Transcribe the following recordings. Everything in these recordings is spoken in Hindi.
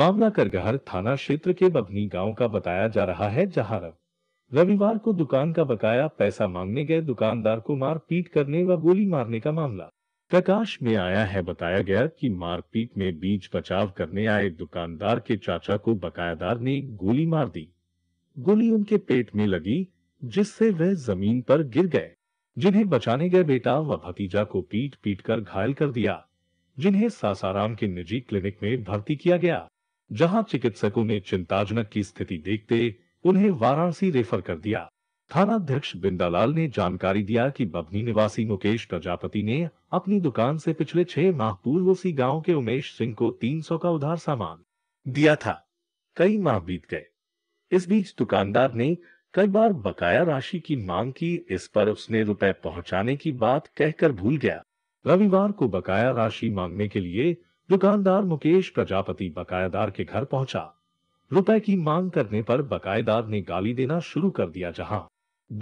मामला करगहर थाना क्षेत्र के बभनी गांव का बताया जा रहा है जहां रविवार को दुकान का बकाया पैसा मांगने गए दुकानदार को मारपीट करने व गोली मारने का मामला प्रकाश में आया है बताया गया कि मारपीट में बीच बचाव करने आए दुकानदार के चाचा को बकायादार ने गोली मार दी गोली उनके पेट में लगी जिससे वह जमीन पर गिर गए जिन्हें बचाने गए बेटा व भतीजा को पीट पीट कर घायल कर दिया जिन्हें सासाराम के निजी क्लिनिक में भर्ती किया गया जहां चिकित्सकों ने चिंताजनक की स्थिति देखते उन्हें वाराणसी रेफर कर दिया अध्यक्ष बिंदालाल ने जानकारी दिया कि बबनी निवासी मुकेश प्रजापति ने अपनी दुकान से पिछले छह माह पूर्व उसी गांव के उमेश सिंह को 300 का उधार सामान दिया था कई माह बीत गए इस बीच दुकानदार ने कई बार बकाया राशि की मांग की इस पर उसने रुपए पहुंचाने की बात कहकर भूल गया रविवार को बकाया राशि मांगने के लिए दुकानदार मुकेश प्रजापति बकायेदार के घर पहुंचा रुपए की मांग करने पर बकायेदार ने गाली देना शुरू कर दिया जहां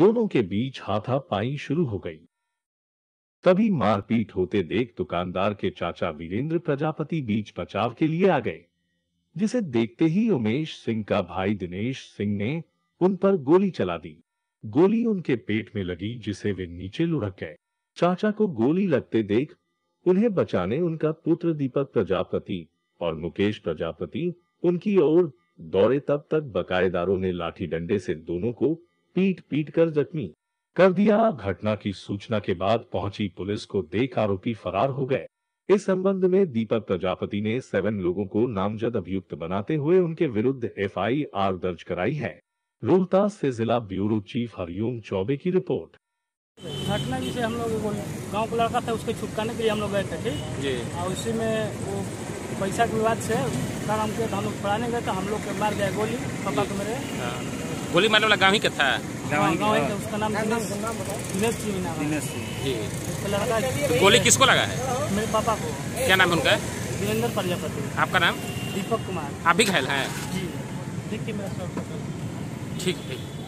दोनों के बीच हाथापाई शुरू हो गई तभी मारपीट होते देख दुकानदार के चाचा वीरेंद्र प्रजापति बीच बचाव के लिए आ गए जिसे देखते ही उमेश सिंह का भाई दिनेश सिंह ने उन पर गोली चला दी गोली उनके पेट में लगी जिसे वे नीचे लुढ़क गए चाचा को गोली लगते देख उन्हें बचाने उनका पुत्र दीपक प्रजापति और मुकेश प्रजापति उनकी ओर दौड़े तब तक बकायेदारों ने लाठी डंडे से दोनों को पीट पीट कर जख्मी कर दिया घटना की सूचना के बाद पहुंची पुलिस को देख आरोपी फरार हो गए इस संबंध में दीपक प्रजापति ने सेवन लोगों को नामजद अभियुक्त बनाते हुए उनके विरुद्ध एफआईआर दर्ज कराई है रोहतास से जिला ब्यूरो चीफ हरिओम चौबे की रिपोर्ट घटना जिसे हम लोग गांव का लड़का था उसके छुटकाने के लिए हम लोग गए थे ठीक और उसी में वो पैसा के विवाद से कारण हमको हम लोग पढ़ाने गए तो हम लोग के मार गया गोली पापा को मेरे हाँ। गोली मारने वाला गाँव ही का था हाँ, उसका नाम दिनेश सिंह दिनेश जी तो गोली किसको लगा है मेरे पापा को क्या नाम है उनका वीरेंद्र प्रजापति आपका नाम दीपक कुमार आप भी घायल हैं जी है ठीक ठीक